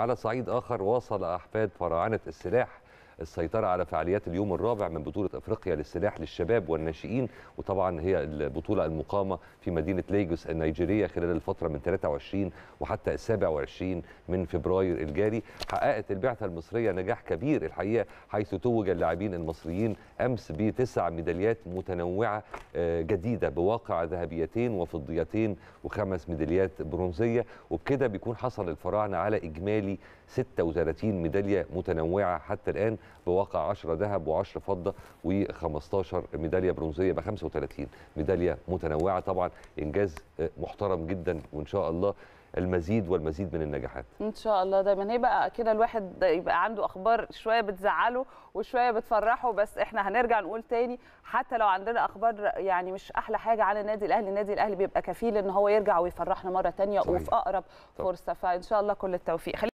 على صعيد آخر واصل أحفاد فراعنة السلاح السيطرة على فعاليات اليوم الرابع من بطولة أفريقيا للسلاح للشباب والناشئين وطبعا هي البطولة المقامة في مدينة ليجوس النيجيرية خلال الفترة من 23 وحتى 27 من فبراير الجاري حققت البعثة المصرية نجاح كبير الحقيقة حيث توج اللاعبين المصريين أمس بتسع ميداليات متنوعة آه، جديدة بواقع ذهبيتين وفضيتين وخمس ميداليات برونزية وبكده بيكون حصل الفراعنة على إجمالي 36 ميدالية متنوعة حتى الآن بواقع 10 ذهب و10 فضه و15 ميداليه برونزيه ب 35 ميداليه متنوعه طبعا انجاز آه، محترم جدا وان شاء الله المزيد والمزيد من النجاحات ان شاء الله دايما هيبقى كده الواحد يبقى عنده اخبار شويه بتزعله وشويه بتفرحه بس احنا هنرجع نقول تاني حتى لو عندنا اخبار يعني مش احلى حاجه على النادي الاهلي النادي الاهلي بيبقى كفيل ان هو يرجع ويفرحنا مره تانية صحيح. وفي اقرب طب. فرصه فان شاء الله كل التوفيق